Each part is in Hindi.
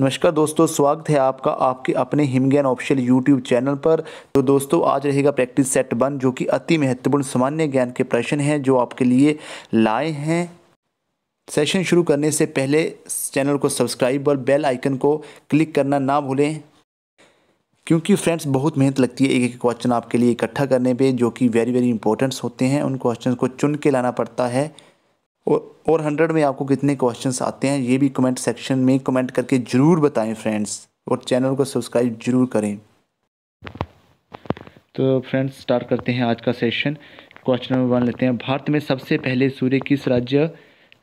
नमस्कार दोस्तों स्वागत है आपका आपके अपने हिमज्ञान ऑफिशियल यूट्यूब चैनल पर तो दोस्तों आज रहेगा प्रैक्टिस सेट वन जो कि अति महत्वपूर्ण सामान्य ज्ञान के प्रश्न हैं जो आपके लिए लाए हैं सेशन शुरू करने से पहले चैनल को सब्सक्राइब और बेल आइकन को क्लिक करना ना भूलें क्योंकि फ्रेंड्स बहुत मेहनत लगती है एक एक क्वेश्चन आपके लिए इकट्ठा करने पे जो कि वेरी वेरी इंपॉर्टेंट्स होते हैं उन क्वेश्चन को चुन के लाना पड़ता है और और हंड्रेड में आपको कितने क्वेश्चंस आते हैं ये भी कमेंट सेक्शन में कमेंट करके ज़रूर बताएं फ्रेंड्स और चैनल को सब्सक्राइब ज़रूर करें तो फ्रेंड्स स्टार्ट करते हैं आज का सेशन क्वेश्चन नंबर वन लेते हैं भारत में सबसे पहले सूर्य किस राज्य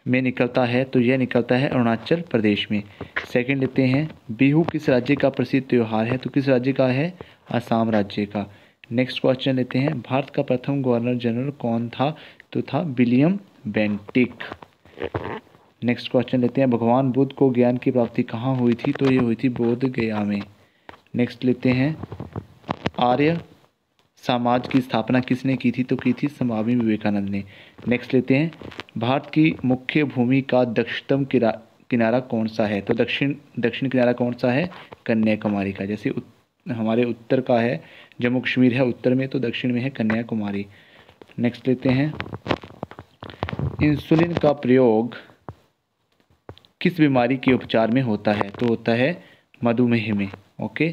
में निकलता है तो यह निकलता है अरुणाचल प्रदेश में सेकंड लेते हैं बिहू किस राज्य का प्रसिद्ध त्यौहार है तो किस राज्य का है आसाम राज्य का नेक्स्ट क्वेश्चन लेते हैं भारत का प्रथम गवर्नर जनरल कौन था तो था विलियम बेंटिक नेक्स्ट क्वेश्चन लेते हैं भगवान बुद्ध को ज्ञान की प्राप्ति कहाँ हुई थी तो ये हुई थी बोध गया में नेक्स्ट लेते हैं आर्य समाज की स्थापना किसने की थी तो की थी स्वामी विवेकानंद ने नेक्स्ट लेते हैं भारत की मुख्य भूमि का दक्षिणतम किनारा कौन सा है तो दक्षिण दक्षिण किनारा कौन सा है कन्याकुमारी का जैसे उत, हमारे उत्तर का है जम्मू कश्मीर है उत्तर में तो दक्षिण में है कन्याकुमारी नेक्स्ट लेते हैं इंसुलिन का प्रयोग किस बीमारी के उपचार में होता है तो होता है मधुमेह में ओके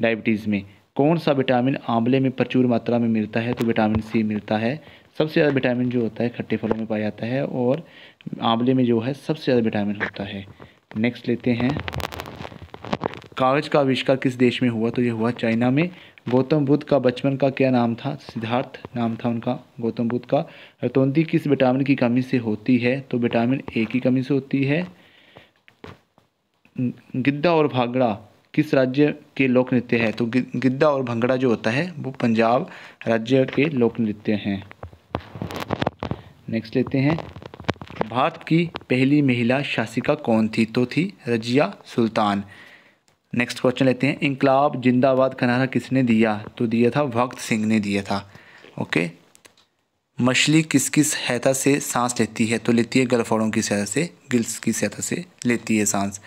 डायबिटीज़ में कौन सा विटामिन आंवले में प्रचुर मात्रा में मिलता है तो विटामिन सी मिलता है सबसे ज़्यादा विटामिन जो होता है खट्टे फलों में पाया जाता है और आंवले में जो है सबसे ज़्यादा विटामिन होता है नेक्स्ट लेते हैं कागज़ का आविष्कार किस देश में हुआ तो ये हुआ चाइना में गौतम बुद्ध का बचपन का क्या नाम था सिद्धार्थ नाम था उनका गौतम बुद्ध का रतौंदी किस विटामिन की कमी से होती है तो विटामिन ए की कमी से होती है गिद्धा और भागड़ा किस राज्य के लोक नृत्य है तो गिद्धा और भंगड़ा जो होता है वो पंजाब राज्य के लोक नृत्य हैं नेक्स्ट लेते हैं भारत की पहली महिला शासिका कौन थी तो थी रजिया सुल्तान नेक्स्ट क्वेश्चन लेते हैं इंकलाब जिंदाबाद का नारा किसने दिया तो दिया था भक्त सिंह ने दिया था ओके मछली किस किस सहायता से सांस लेती है तो लेती है गलफड़ों की सहायता से गिल्स की सहायता से लेती है सांस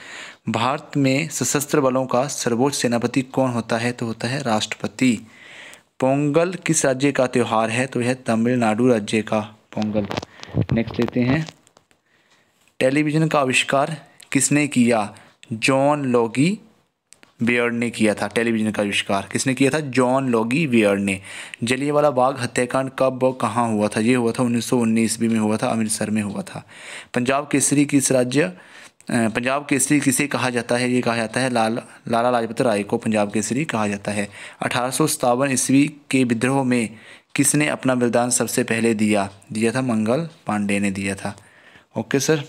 भारत में सशस्त्र बलों का सर्वोच्च सेनापति कौन होता है तो होता है राष्ट्रपति पोंगल किस राज्य का त्यौहार है तो यह तमिलनाडु राज्य का पोंगल नेक्स्ट लेते हैं टेलीविज़न का आविष्कार किसने किया जॉन लॉगी वियर्ड ने किया था टेलीविज़न का आविष्कार किसने किया था जॉन लॉगी वियर्ड ने जलियावाला बाग हत्याकांड कब और कहाँ हुआ था ये हुआ था उन्नीस सौ ईस्वी में हुआ था अमृतसर में हुआ था पंजाब केसरी किस राज्य पंजाब केसरी किसे कहा जाता है ये कहा जाता है लाल लाला लाजपत राय को पंजाब केसरी कहा जाता है अठारह ईस्वी के विद्रोह में किसने अपना बलिदान सबसे पहले दिया दिया था मंगल पांडे ने दिया था ओके सर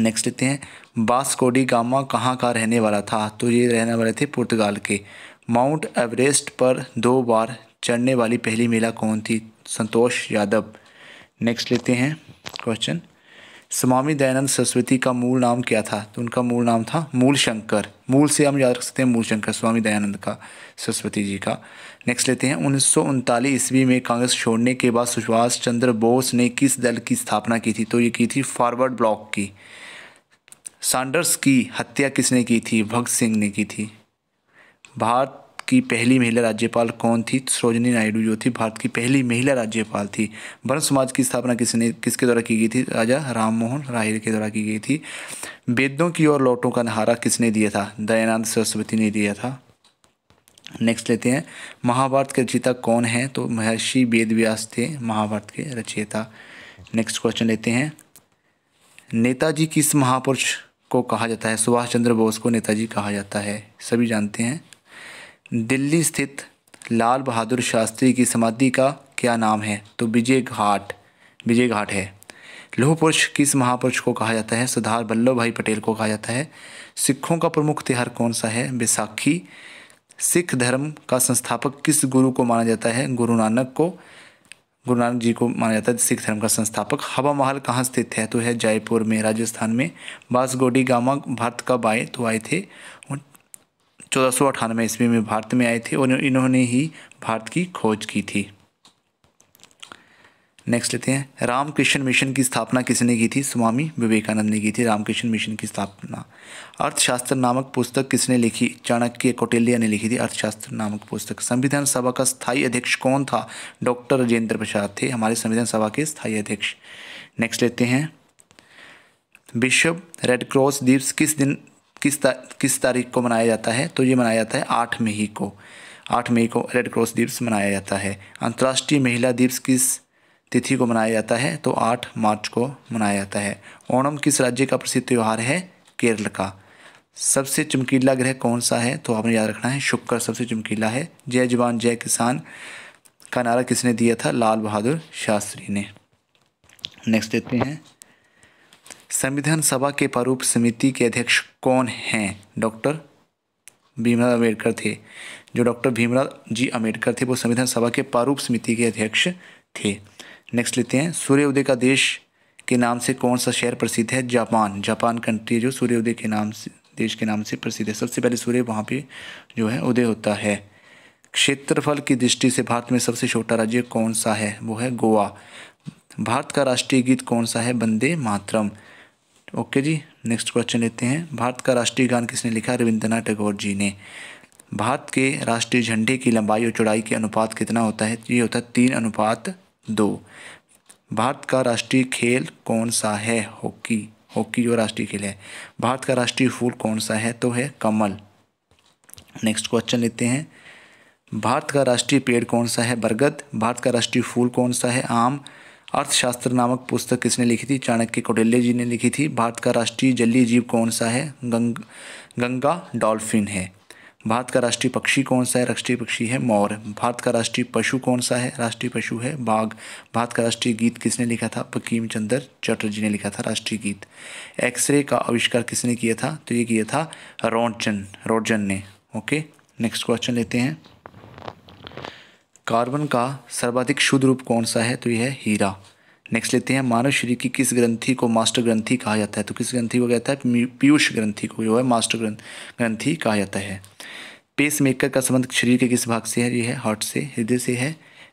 नेक्स्ट लेते हैं बास्कोडी गामा कहाँ का रहने वाला था तो ये रहने वाले थे पुर्तगाल के माउंट एवरेस्ट पर दो बार चढ़ने वाली पहली महिला कौन थी संतोष यादव नेक्स्ट लेते हैं क्वेश्चन स्वामी दयानंद सरस्वती का मूल नाम क्या था तो उनका मूल नाम था मूल शंकर मूल से हम याद रख सकते हैं मूल शंकर स्वामी दयानंद का सरस्वती जी का नेक्स्ट लेते हैं उन्नीस ईस्वी में कांग्रेस छोड़ने के बाद सुभाष चंद्र बोस ने किस दल की स्थापना की थी तो ये की थी फॉरवर्ड ब्लॉक की सांडर्स की हत्या किसने की थी भगत सिंह ने की थी भारत की पहली महिला राज्यपाल कौन थी सरोजनी नायडू जो थी भारत की पहली महिला राज्यपाल थी वर्ण समाज की स्थापना किसने किसके द्वारा की गई थी राजा राम मोहन राय के द्वारा की गई थी वेदों की ओर लौटों का नहारा किसने दिया था दयानंद सरस्वती ने दिया था नेक्स्ट लेते हैं महाभारत के रचयिता कौन है तो महर्षि वेद व्यास थे महाभारत के रचयिता नेक्स्ट क्वेश्चन लेते हैं नेताजी किस महापुरुष को कहा जाता है सुभाष चंद्र बोस को नेताजी कहा जाता है सभी जानते हैं दिल्ली स्थित लाल बहादुर शास्त्री की समाधि का क्या नाम है तो विजय घाट विजय घाट है लोह पुरुष किस महापुरुष को कहा जाता है सरदार वल्लभ भाई पटेल को कहा जाता है सिखों का प्रमुख त्यौहार कौन सा है बैसाखी सिख धर्म का संस्थापक किस गुरु को माना जाता है गुरु नानक को गुरु नानक जी को माना जाता है सिख धर्म का संस्थापक हवा महल कहाँ स्थित है तो है जयपुर में राजस्थान में बांसगोडी गामा भारत कब आए तो आए थे चौदह सौ अठानवे ईस्वी में भारत में आए थे और इन्होंने ही भारत की खोज की थी नेक्स्ट लेते हैं रामकृष्ण मिशन की स्थापना किसने की थी स्वामी विवेकानंद ने की थी रामकृष्ण मिशन की स्थापना अर्थशास्त्र नामक पुस्तक किसने लिखी चाणक्य कौटिल्या ने लिखी थी अर्थशास्त्र नामक पुस्तक संविधान सभा का स्थायी अध्यक्ष कौन था डॉक्टर राजेंद्र प्रसाद थे हमारे संविधान सभा के स्थायी अध्यक्ष नेक्स्ट लेते हैं विश्व रेडक्रॉस दिवस किस दिन किस ता, किस तारीख को मनाया जाता है तो ये मनाया जाता है आठ मई को आठ मई को रेड क्रॉस दिवस मनाया जाता है अंतर्राष्ट्रीय महिला दिवस किस तिथि को मनाया जाता है तो आठ मार्च को मनाया जाता है ओणम किस राज्य का प्रसिद्ध त्यौहार है केरल का सबसे चमकीला ग्रह कौन सा है तो आपने याद रखना है शुक्र सबसे चमकीला है जय जवान जय किसान का नारा किसने दिया था लाल बहादुर शास्त्री ने नेक्स्ट देखते हैं संविधान सभा के प्रारूप समिति के अध्यक्ष कौन हैं डॉक्टर भीमराव अम्बेडकर थे जो डॉक्टर भीमराव जी अम्बेडकर थे वो संविधान सभा के प्रारूप समिति के अध्यक्ष थे नेक्स्ट लेते हैं सूर्योदय का देश के नाम से कौन सा शहर प्रसिद्ध है जापान जापान कंट्री है जो सूर्योदय के नाम से देश के नाम से प्रसिद्ध है सबसे पहले सूर्य वहाँ पे जो है उदय होता है क्षेत्रफल की दृष्टि से भारत में सबसे छोटा राज्य कौन सा है वो है गोवा भारत का राष्ट्रीय गीत कौन सा है बंदे मातरम ओके जी नेक्स्ट क्वेश्चन लेते हैं भारत का राष्ट्रीय गान किसने लिखा रविंद्रनाथ टैगोर जी ने भारत के राष्ट्रीय झंडे की लंबाई और चौड़ाई के अनुपात कितना होता है ये होता है तीन अनुपात दो भारत का राष्ट्रीय खेल कौन सा है हॉकी हॉकी जो राष्ट्रीय खेल है भारत का राष्ट्रीय फूल कौन सा है तो है कमल नेक्स्ट क्वेश्चन लेते हैं भारत का राष्ट्रीय पेड़ कौन सा है बरगद भारत का राष्ट्रीय फूल कौन सा है आम अर्थशास्त्र नामक पुस्तक किसने लिखी थी चाणक्य कौटिल्य जी ने लिखी थी भारत का राष्ट्रीय जलीय जीव कौन सा है गंग गंगा डॉल्फिन है भारत का राष्ट्रीय पक्षी कौन सा है राष्ट्रीय पक्षी है मोर भारत का राष्ट्रीय पशु कौन सा है राष्ट्रीय पशु है बाघ भारत का राष्ट्रीय गीत किसने लिखा था पकीम चंद्र चटर्जी ने लिखा था राष्ट्रीय गीत एक्सरे का आविष्कार किसने किया था तो ये किया था रोडजन रोडजन ने ओके नेक्स्ट क्वेश्चन लेते हैं कार्बन का सर्वाधिक शुद्ध रूप कौन सा है तो यह है हीरा नेक्स्ट लेते हैं मानव शरीर की किस ग्रंथि को मास्टर ग्रंथि कहा जाता है तो किस ग्रंथि को कहता है पीयूष ग्रंथि को जो है मास्टर ग्रंथ ग्रंथि कहा जाता है पेस मेकर का संबंध शरीर के किस भाग से है यह है हार्ट से हृदय से है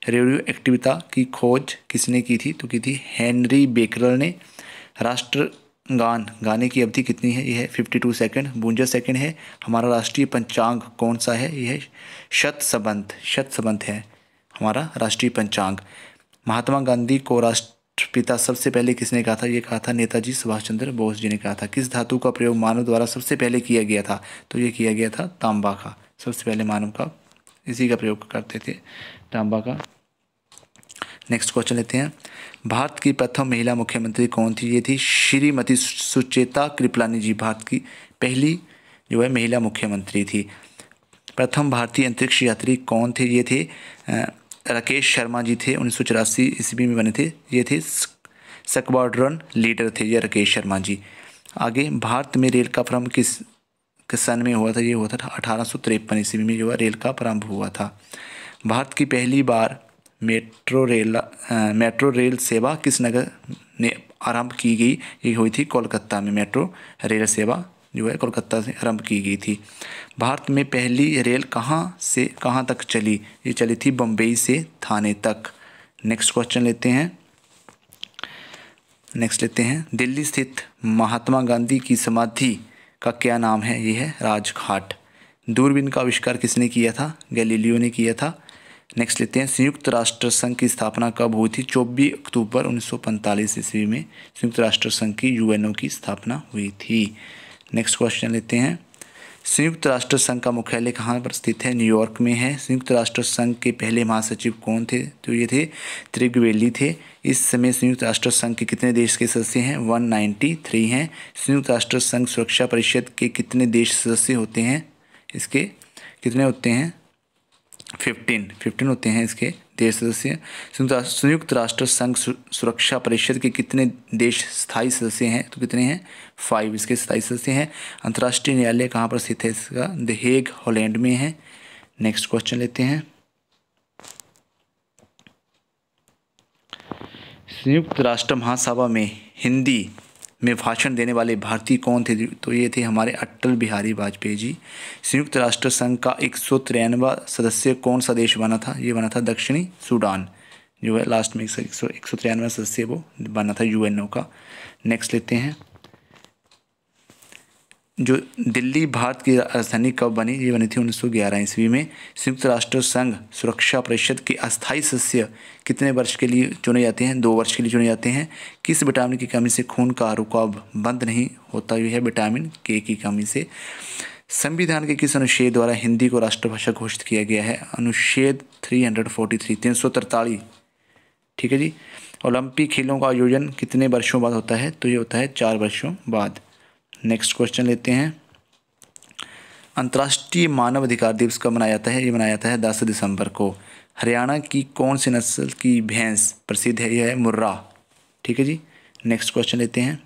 रेडियो एक्टिविता की खोज किसने की थी तो की थी हेनरी बेकरल ने राष्ट्र गान गाने की अवधि कितनी है यह है फिफ्टी टू सेकेंड बुंजा सेकेंड है हमारा राष्ट्रीय पंचांग कौन सा है यह है शत संबंध शत संबंध है हमारा राष्ट्रीय पंचांग महात्मा गांधी को राष्ट्रपिता सबसे पहले किसने कहा था ये कहा था नेताजी सुभाष चंद्र बोस जी ने कहा था किस धातु का प्रयोग मानव द्वारा सबसे पहले किया गया था तो ये किया गया था तांबा का सबसे पहले मानव का इसी का प्रयोग करते थे तांबा का नेक्स्ट क्वेश्चन लेते हैं भारत की प्रथम महिला मुख्यमंत्री कौन थी ये थी श्रीमती सुचेता कृपलानी जी भारत की पहली जो है महिला मुख्यमंत्री थी प्रथम भारतीय अंतरिक्ष यात्री कौन थे ये थे राकेश शर्मा जी थे उन्नीस सौ चौरासी ईस्वी में बने थे ये थे स्क्वाड्रन लीडर थे ये राकेश शर्मा जी आगे भारत में रेल का प्रारंभ किस किस सन में हुआ था ये हुआ था अठारह सौ तिरपन ईस्वी में जो है रेल का प्रारंभ हुआ था भारत की पहली बार मेट्रो रेल आ, मेट्रो रेल सेवा किस नगर ने आरंभ की गई ये हुई थी कोलकाता में मेट्रो रेल सेवा जो है कोलकाता से आरंभ की गई थी भारत में पहली रेल कहाँ से कहाँ तक चली ये चली थी बम्बई से थाने तक नेक्स्ट क्वेश्चन लेते हैं नेक्स्ट लेते हैं दिल्ली स्थित महात्मा गांधी की समाधि का क्या नाम है ये है राजघाट दूरबीन का आविष्कार किसने किया था गैलीलियो ने किया था नेक्स्ट लेते हैं संयुक्त राष्ट्र संघ की स्थापना कब हुई थी चौबीस अक्टूबर उन्नीस सौ ईस्वी में संयुक्त राष्ट्र संघ की यूएनओ की स्थापना हुई थी नेक्स्ट क्वेश्चन लेते हैं संयुक्त राष्ट्र संघ का मुख्यालय कहाँ पर स्थित है न्यूयॉर्क में है संयुक्त राष्ट्र संघ के पहले महासचिव कौन थे तो ये थे त्रिग्वेली थे इस समय संयुक्त राष्ट्र संघ के कितने देश के सदस्य हैं वन नाइन्टी थ्री हैं संयुक्त राष्ट्र संघ सुरक्षा परिषद के कितने देश सदस्य होते हैं इसके कितने होते हैं फिफ्टीन फिफ्टीन होते हैं इसके देश सदस्य संयुक्त राष्ट्र संघ सुरक्षा परिषद के कितने देश स्थायी सदस्य हैं तो कितने हैं फाइव इसके स्थायी सदस्य हैं अंतर्राष्ट्रीय न्यायालय कहाँ पर स्थित है इसका द हॉलैंड में है नेक्स्ट क्वेश्चन लेते हैं संयुक्त राष्ट्र महासभा में हिंदी में भाषण देने वाले भारतीय कौन थे तो ये थे हमारे अटल बिहारी वाजपेयी जी संयुक्त राष्ट्र संघ का एक सौ तिरानवा सदस्य कौन सा देश बना था ये बना था दक्षिणी सूडान जो है लास्ट में एक सौ तिरानवे सदस्य वो बना था यूएनओ का नेक्स्ट लेते हैं जो दिल्ली भारत की राजधानी कब बनी ये बनी थी 1911 ईस्वी में संयुक्त राष्ट्र संघ सुरक्षा परिषद के अस्थायी सदस्य कितने वर्ष के लिए चुने जाते हैं दो वर्ष के लिए चुने जाते हैं किस विटामिन की कमी से खून का रुकाव बंद नहीं होता यह है विटामिन के की कमी से संविधान के किस अनुच्छेद द्वारा हिंदी को राष्ट्रभाषा घोषित किया गया है अनुच्छेद थ्री हंड्रेड फोर्टी थ्री तीन सौ तरतालीस ठीक है जी ओलंपिक खेलों का आयोजन कितने वर्षों बाद होता है तो ये होता है चार वर्षों बाद नेक्स्ट क्वेश्चन लेते हैं अंतर्राष्ट्रीय मानव अधिकार दिवस कब मनाया जाता है ये मनाया जाता है दस दिसंबर को हरियाणा की कौन सी नस्ल की भैंस प्रसिद्ध है यह है मुर्रा ठीक है जी नेक्स्ट क्वेश्चन लेते हैं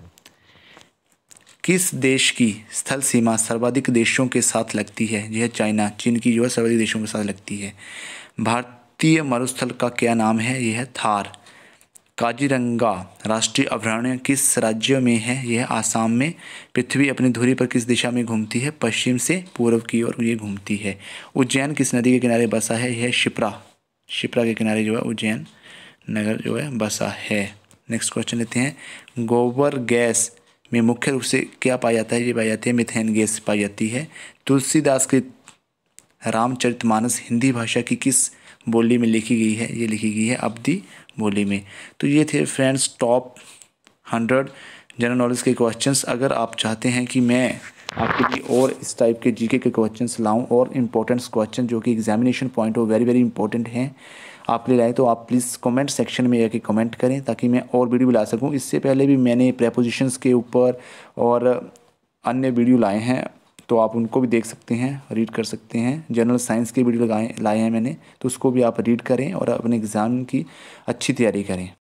किस देश की स्थल सीमा सर्वाधिक देशों के साथ लगती है यह चाइना चीन की जो है सर्वाधिक देशों के साथ लगती है भारतीय मरुस्थल का क्या नाम है यह है थार काजीरंगा राष्ट्रीय अभ्यारण्य किस राज्य में है यह आसाम में पृथ्वी अपनी धुरी पर किस दिशा में घूमती है पश्चिम से पूर्व की ओर ये घूमती है उज्जैन किस नदी के किनारे बसा है यह शिप्रा शिप्रा के किनारे जो है उज्जैन नगर जो है बसा है नेक्स्ट क्वेश्चन लेते हैं गोबर गैस में मुख्य रूप से क्या पाया जाता है ये पाई जाती है मिथेन गैस पाई जाती है तुलसीदास की रामचरितमानस हिंदी भाषा की किस बोली में लिखी गई है ये लिखी गई है दी बोली में तो ये थे friends top hundred general knowledge के क्वेश्चंस अगर आप चाहते हैं कि मैं आपके लिए और इस टाइप के जीके के क्वेश्चंस लाऊं और इम्पोर्टेंट क्वेश्चन जो कि एग्जामिनेशन पॉइंट हो वेरी वेरी इंपॉर्टेंट हैं आप ले लाए तो आप प्लीज़ कमेंट सेक्शन में जाके कमेंट करें ताकि मैं और वीडियो ला सकूं इससे पहले भी मैंने प्रपोजिशंस के ऊपर और अन्य वीडियो लाए हैं तो आप उनको भी देख सकते हैं रीड कर सकते हैं जनरल साइंस के वीडियो लगाए लाए हैं मैंने तो उसको भी आप रीड करें और अपने एग्ज़ाम की अच्छी तैयारी करें